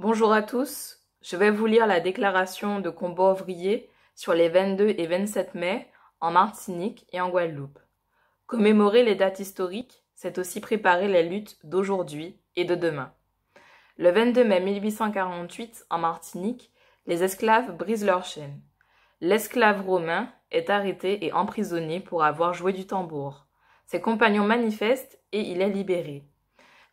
Bonjour à tous, je vais vous lire la déclaration de combo ouvrier sur les 22 et 27 mai en Martinique et en Guadeloupe. Commémorer les dates historiques, c'est aussi préparer les luttes d'aujourd'hui et de demain. Le 22 mai 1848, en Martinique, les esclaves brisent leurs chaînes. L'esclave romain est arrêté et emprisonné pour avoir joué du tambour. Ses compagnons manifestent et il est libéré.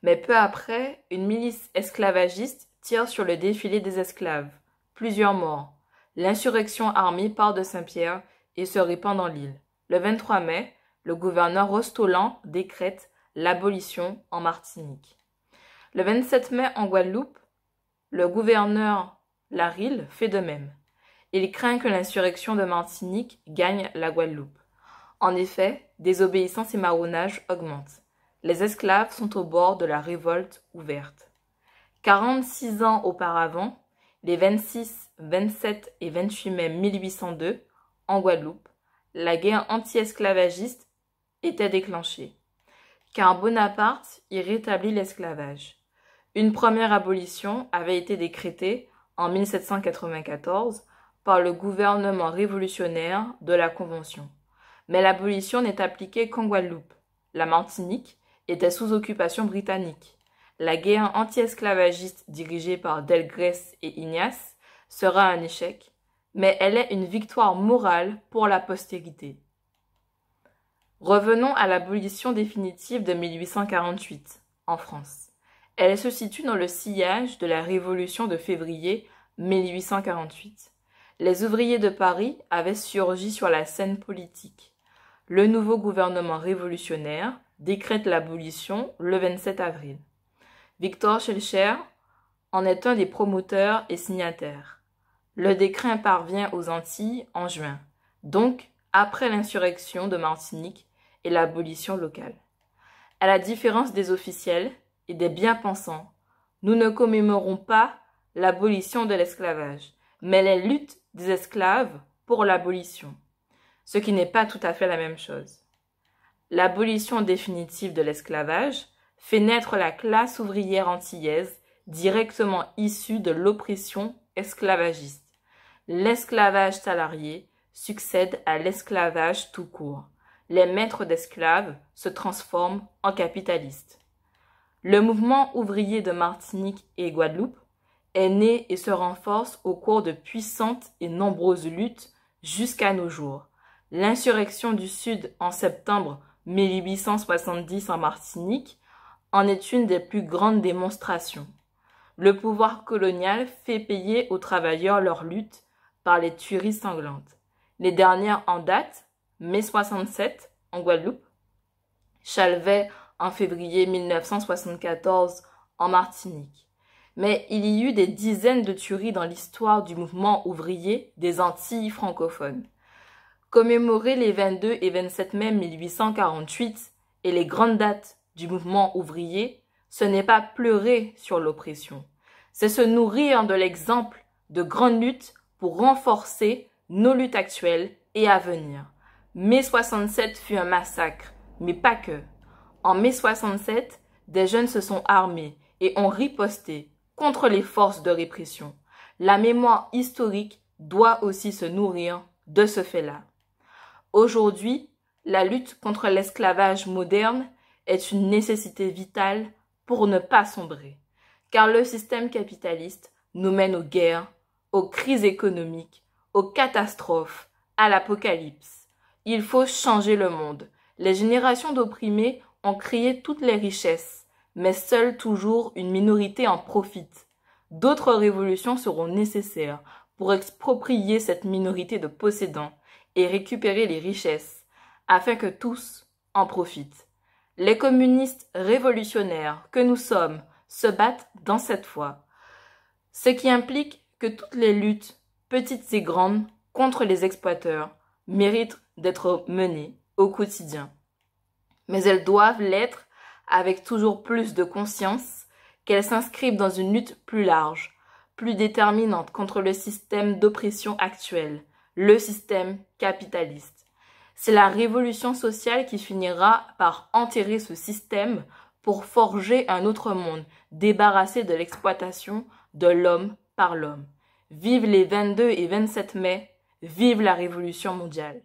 Mais peu après, une milice esclavagiste sur le défilé des esclaves. Plusieurs morts. L'insurrection armée part de Saint-Pierre et se répand dans l'île. Le 23 mai, le gouverneur Rostolan décrète l'abolition en Martinique. Le 27 mai, en Guadeloupe, le gouverneur Larille fait de même. Il craint que l'insurrection de Martinique gagne la Guadeloupe. En effet, désobéissance et marronnage augmentent. Les esclaves sont au bord de la révolte ouverte. 46 ans auparavant, les 26, 27 et 28 mai 1802, en Guadeloupe, la guerre anti-esclavagiste était déclenchée, car Bonaparte y rétablit l'esclavage. Une première abolition avait été décrétée en 1794 par le gouvernement révolutionnaire de la Convention. Mais l'abolition n'est appliquée qu'en Guadeloupe. La Martinique était sous occupation britannique la guerre anti-esclavagiste dirigée par Delgrès et Ignace sera un échec, mais elle est une victoire morale pour la postérité. Revenons à l'abolition définitive de 1848 en France. Elle se situe dans le sillage de la Révolution de février 1848. Les ouvriers de Paris avaient surgi sur la scène politique. Le nouveau gouvernement révolutionnaire décrète l'abolition le 27 avril. Victor Schelcher en est un des promoteurs et signataires. Le décret parvient aux Antilles en juin, donc après l'insurrection de Martinique et l'abolition locale. À la différence des officiels et des bien-pensants, nous ne commémorons pas l'abolition de l'esclavage, mais les luttes des esclaves pour l'abolition, ce qui n'est pas tout à fait la même chose. L'abolition définitive de l'esclavage fait naître la classe ouvrière antillaise directement issue de l'oppression esclavagiste. L'esclavage salarié succède à l'esclavage tout court. Les maîtres d'esclaves se transforment en capitalistes. Le mouvement ouvrier de Martinique et Guadeloupe est né et se renforce au cours de puissantes et nombreuses luttes jusqu'à nos jours. L'insurrection du Sud en septembre 1870 en Martinique en est une des plus grandes démonstrations. Le pouvoir colonial fait payer aux travailleurs leur lutte par les tueries sanglantes. Les dernières en date, mai 67 en Guadeloupe, Chalvet en février 1974 en Martinique. Mais il y eut des dizaines de tueries dans l'histoire du mouvement ouvrier des Antilles francophones. Commémorer les 22 et 27 mai 1848 et les grandes dates du mouvement ouvrier, ce n'est pas pleurer sur l'oppression, c'est se nourrir de l'exemple de grandes luttes pour renforcer nos luttes actuelles et à venir. Mai 67 fut un massacre, mais pas que. En mai 67, des jeunes se sont armés et ont riposté contre les forces de répression. La mémoire historique doit aussi se nourrir de ce fait-là. Aujourd'hui, la lutte contre l'esclavage moderne est une nécessité vitale pour ne pas sombrer, car le système capitaliste nous mène aux guerres, aux crises économiques, aux catastrophes, à l'apocalypse. Il faut changer le monde. Les générations d'opprimés ont créé toutes les richesses, mais seule toujours une minorité en profite. D'autres révolutions seront nécessaires pour exproprier cette minorité de possédants et récupérer les richesses, afin que tous en profitent. Les communistes révolutionnaires que nous sommes se battent dans cette foi. Ce qui implique que toutes les luttes, petites et grandes, contre les exploiteurs méritent d'être menées au quotidien. Mais elles doivent l'être avec toujours plus de conscience qu'elles s'inscrivent dans une lutte plus large, plus déterminante contre le système d'oppression actuel, le système capitaliste. C'est la révolution sociale qui finira par enterrer ce système pour forger un autre monde, débarrassé de l'exploitation de l'homme par l'homme. Vive les 22 et 27 mai, vive la révolution mondiale.